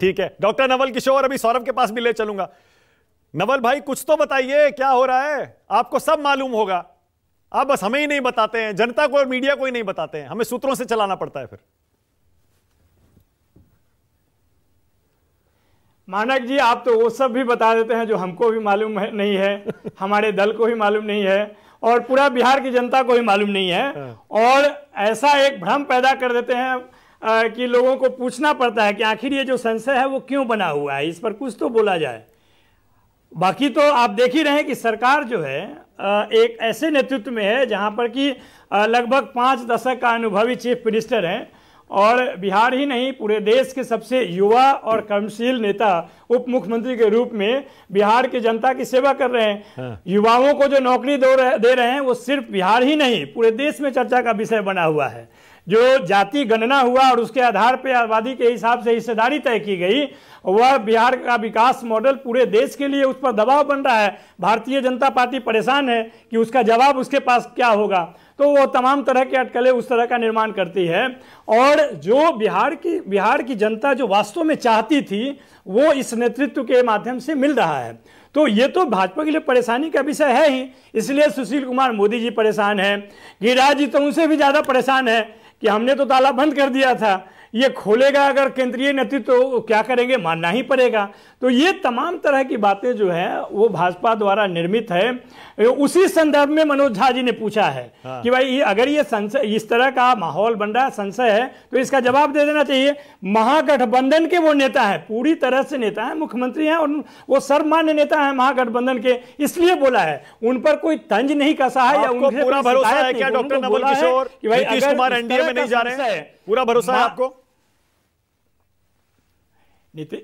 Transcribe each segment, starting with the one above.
ठीक है डॉक्टर नवल किशोर अभी सौरभ के पास भी ले चलूंगा नवल भाई कुछ तो बताइए क्या हो रहा है आपको सब मालूम होगा आप बस हमें ही नहीं बताते हैं जनता को और मीडिया को ही नहीं बताते हैं हमें सूत्रों से चलाना पड़ता है फिर मानक जी आप तो वो सब भी बता देते हैं जो हमको भी मालूम है, नहीं है हमारे दल को भी मालूम नहीं है और पूरा बिहार की जनता को भी मालूम नहीं है हाँ। और ऐसा एक भ्रम पैदा कर देते हैं कि लोगों को पूछना पड़ता है कि आखिर ये जो संशय है वो क्यों बना हुआ है इस पर कुछ तो बोला जाए बाकी तो आप देख ही रहे हैं कि सरकार जो है एक ऐसे नेतृत्व में है जहाँ पर कि लगभग पाँच दशक का अनुभवी चीफ मिनिस्टर हैं और बिहार ही नहीं पूरे देश के सबसे युवा और कर्मशील नेता उप मुख्यमंत्री के रूप में बिहार की जनता की सेवा कर रहे हैं हाँ। युवाओं को जो नौकरी दे रहे हैं वो सिर्फ बिहार ही नहीं पूरे देश में चर्चा का विषय बना हुआ है जो जाति गणना हुआ और उसके आधार पर आबादी के हिसाब से हिस्सेदारी तय की गई वह बिहार का विकास मॉडल पूरे देश के लिए उस पर दबाव बन रहा है भारतीय जनता पार्टी परेशान है कि उसका जवाब उसके पास क्या होगा तो वो तमाम तरह की अटकलें उस तरह का निर्माण करती है और जो बिहार की बिहार की जनता जो वास्तव में चाहती थी वो इस नेतृत्व के माध्यम से मिल रहा है तो ये तो भाजपा के लिए परेशानी का विषय है ही इसलिए सुशील कुमार मोदी जी परेशान हैं गिरिराज जी तो उनसे भी ज़्यादा परेशान है कि हमने तो ताला बंद कर दिया था ये खोलेगा अगर केंद्रीय नेतृत्व तो क्या करेंगे मानना ही पड़ेगा तो ये तमाम तरह की बातें जो है वो भाजपा द्वारा निर्मित है उसी संदर्भ में मनोज झा जी ने पूछा है हाँ। कि भाई अगर ये संशय इस तरह का माहौल बन रहा है संशय है तो इसका जवाब दे देना चाहिए महागठबंधन के वो नेता है पूरी तरह से नेता है मुख्यमंत्री है और वो सर्वमान्य नेता है महागठबंधन के इसलिए बोला है उन पर कोई तंज नहीं कसा है या उनसे पूरा भरोसा है क्या डॉक्टर नवल किशोर कि भाई अगर कुमार एनडीए में नहीं जा रहे हैं पूरा भरोसा है आपको नीति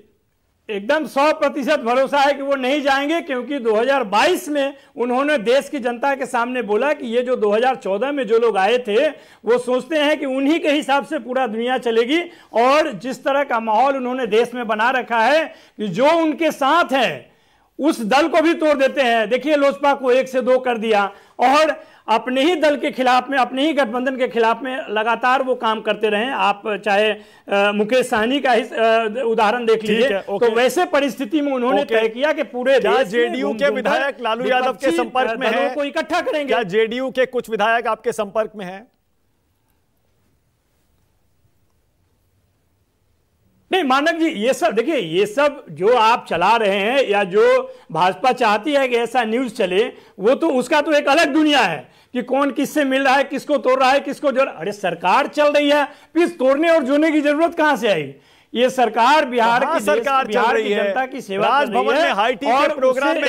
एकदम 100 प्रतिशत भरोसा है कि वो नहीं जाएंगे क्योंकि 2022 में उन्होंने देश की जनता के सामने बोला कि ये जो 2014 में जो लोग आए थे वो सोचते हैं कि उन्हीं के हिसाब से पूरा दुनिया चलेगी और जिस तरह का माहौल उन्होंने देश में बना रखा है कि जो उनके साथ हैं उस दल को भी तोड़ देते हैं देखिए लोजपा को एक से दो कर दिया और अपने ही दल के खिलाफ में अपने ही गठबंधन के खिलाफ में लगातार वो काम करते रहे आप चाहे मुकेश सहनी का ही उदाहरण देख लीजिए तो वैसे परिस्थिति में उन्होंने तय किया कि पूरे जेडीयू के विधायक लालू यादव के संपर्क में है को इकट्ठा करेंगे जेडीयू के कुछ विधायक आपके संपर्क में है नहीं मानक जी ये सब देखिए ये सब जो आप चला रहे हैं या जो भाजपा चाहती है कि ऐसा न्यूज चले वो तो उसका तो एक अलग दुनिया है कि कौन किससे मिल रहा है किसको तोड़ रहा है किसको जो अरे सरकार चल रही है फिर तो तोड़ने और जोड़ने की जरूरत कहां से आई ये सरकार बिहार की सरकार बिहार की जनता की सेवा भवन में हाईटी और प्रोग्राम में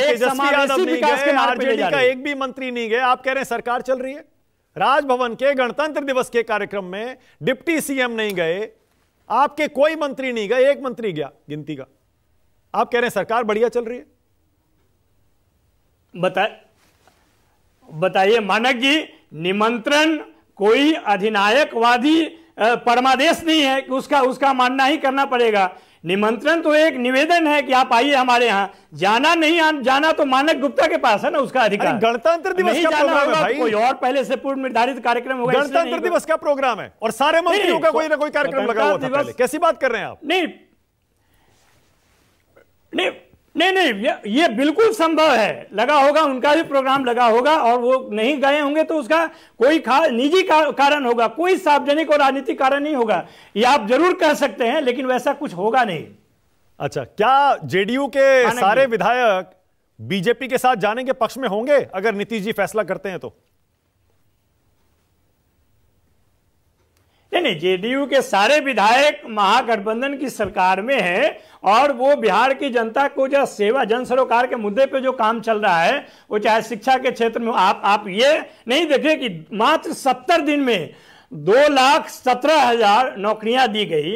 एक भी मंत्री नहीं गए आप कह रहे हैं सरकार चल रही है राजभवन के गणतंत्र दिवस के कार्यक्रम में डिप्टी सीएम नहीं गए आपके कोई मंत्री नहीं गए एक मंत्री गया गिनती का आप कह रहे हैं सरकार बढ़िया चल रही है बता बताइए मानक जी निमंत्रण कोई अधिनायकवादी परमादेश नहीं है कि उसका उसका मानना ही करना पड़ेगा निमंत्रण तो एक निवेदन है कि आप आइए हमारे यहाँ जाना नहीं आ, जाना तो मानक गुप्ता के पास है ना उसका अधिकार गणतंत्र दिवस नहीं जाना होगा तो कोई और पहले से पूर्व निर्धारित कार्यक्रम होगा गणतंत्र दिवस का प्रोग्राम है और सारे मंत्रियों का कोई ना कोई कार्यक्रम लगा हुआ था कैसी बात कर रहे हैं आप नहीं नहीं नहीं ये बिल्कुल संभव है लगा होगा उनका भी प्रोग्राम लगा होगा और वो नहीं गए होंगे तो उसका कोई निजी कारण होगा कोई सार्वजनिक और राजनीतिक कारण नहीं होगा ये आप जरूर कह सकते हैं लेकिन वैसा कुछ होगा नहीं अच्छा क्या जेडीयू के सारे विधायक बीजेपी के साथ जाने के पक्ष में होंगे अगर नीतीश जी फैसला करते हैं तो नहीं नहीं जेडीयू के सारे विधायक महागठबंधन की सरकार में हैं और वो बिहार की जनता को जो सेवा जन सरोकार के मुद्दे पे जो काम चल रहा है वो चाहे शिक्षा के क्षेत्र में आप आप ये नहीं देखे कि मात्र सत्तर दिन में दो लाख सत्रह हजार नौकरियां दी गई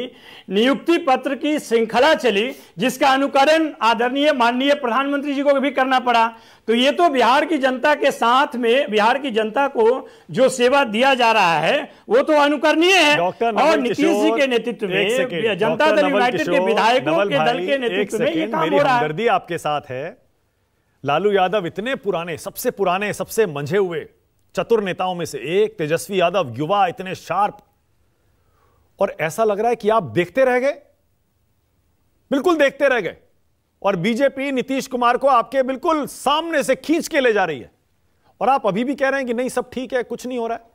नियुक्ति पत्र की श्रृंखला चली जिसका अनुकरण आदरणीय माननीय प्रधानमंत्री जी को भी करना पड़ा तो ये तो बिहार की जनता के साथ में बिहार की जनता को जो सेवा दिया जा रहा है वो तो अनुकरणीय है और नीतीश जी के नेतृत्व में जनता दल यूनाइटेड के विधायकों के दल के नेतृत्व में ये काम हो रहा है आपके साथ है लालू यादव इतने पुराने सबसे पुराने सबसे मंझे हुए चतुर नेताओं में से एक तेजस्वी यादव युवा इतने शार्प और ऐसा लग रहा है कि आप देखते रह गए बिल्कुल देखते रह गए और बीजेपी नीतीश कुमार को आपके बिल्कुल सामने से खींच के ले जा रही है और आप अभी भी कह रहे हैं कि नहीं सब ठीक है कुछ नहीं हो रहा है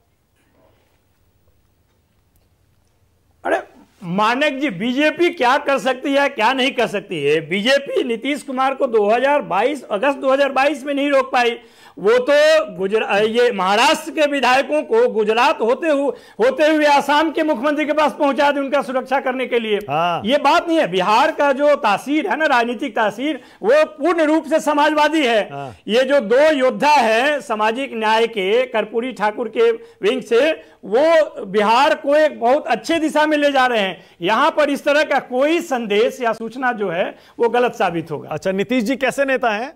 मानक जी बीजेपी क्या कर सकती है क्या नहीं कर सकती है बीजेपी नीतीश कुमार को 2022 अगस्त 2022 में नहीं रोक पाई वो तो गुजरा ये महाराष्ट्र के विधायकों को गुजरात होते हुए होते हुए आसाम के मुख्यमंत्री के पास पहुंचा दी उनका सुरक्षा करने के लिए हाँ। ये बात नहीं है बिहार का जो तासीर है ना राजनीतिक तासीर वो पूर्ण रूप से समाजवादी है हाँ। ये जो दो योद्धा है सामाजिक न्याय के कर्पूरी ठाकुर के विंग से वो बिहार को एक बहुत अच्छे दिशा में ले जा रहे हैं यहां पर इस तरह का कोई संदेश या सूचना जो है वो गलत साबित होगा अच्छा नीतीश जी कैसे नेता है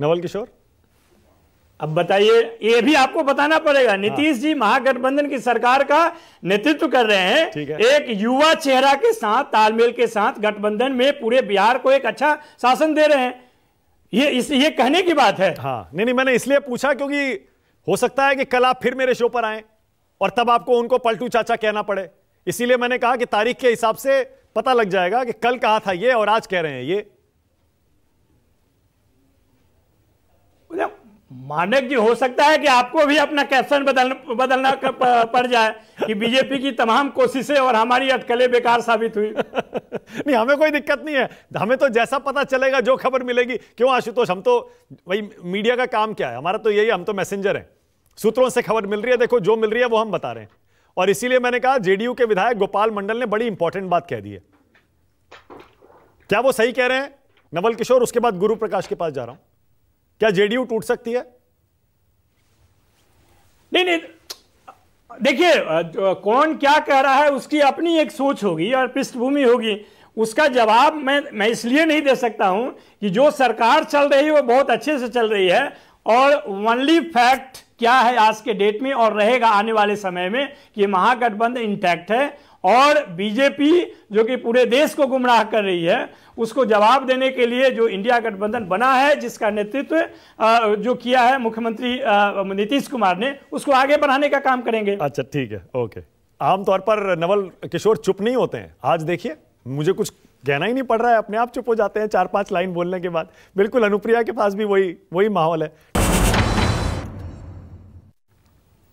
नवल किशोर अब बताइए ये भी आपको बताना पड़ेगा हाँ। नीतीश जी महागठबंधन की सरकार का नेतृत्व कर रहे हैं है। एक युवा चेहरा के साथ तालमेल के साथ गठबंधन में पूरे बिहार को एक अच्छा शासन दे रहे हैं ये इस ये कहने की बात है हाँ नहीं नहीं मैंने इसलिए पूछा क्योंकि हो सकता है कि कल आप फिर मेरे शो पर आए और तब आपको उनको पलटू चाचा कहना पड़े इसीलिए मैंने कहा कि तारीख के हिसाब से पता लग जाएगा कि कल कहा था ये और आज कह रहे हैं ये मानक जी हो सकता है कि आपको भी अपना कैप्शन बदल, बदलना पड़ जाए कि बीजेपी की तमाम कोशिशें और हमारी अटकलें बेकार साबित हुई नहीं हमें कोई दिक्कत नहीं है हमें तो जैसा पता चलेगा जो खबर मिलेगी क्यों आशुतोष हम तो भाई मीडिया का काम क्या है हमारा तो यही हम तो मैसेंजर हैं सूत्रों से खबर मिल रही है देखो जो मिल रही है वो हम बता रहे हैं और इसीलिए मैंने कहा जेडीयू के विधायक गोपाल मंडल ने बड़ी इंपॉर्टेंट बात कह दी है क्या वो सही कह रहे हैं नवल किशोर उसके बाद गुरु प्रकाश के पास जा रहा हूं क्या जेडीयू टूट सकती है नहीं नहीं देखिए कौन क्या कह रहा है उसकी अपनी एक सोच होगी और पृष्ठभूमि होगी उसका जवाब मैं मैं इसलिए नहीं दे सकता हूं कि जो सरकार चल रही है वो बहुत अच्छे से चल रही है और ओनली फैक्ट क्या है आज के डेट में और रहेगा आने वाले समय में कि महागठबंधन इंटैक्ट है और बीजेपी जो कि पूरे देश को गुमराह कर रही है उसको जवाब देने के लिए जो इंडिया गठबंधन बना है जिसका नेतृत्व जो किया है मुख्यमंत्री नीतीश कुमार ने उसको आगे बढ़ाने का काम करेंगे अच्छा ठीक है ओके आमतौर पर नवल किशोर चुप नहीं होते हैं आज देखिए मुझे कुछ कहना ही नहीं पड़ रहा है अपने आप चुप हो जाते हैं चार पांच लाइन बोलने के बाद बिल्कुल अनुप्रिया के पास भी वही वही माहौल है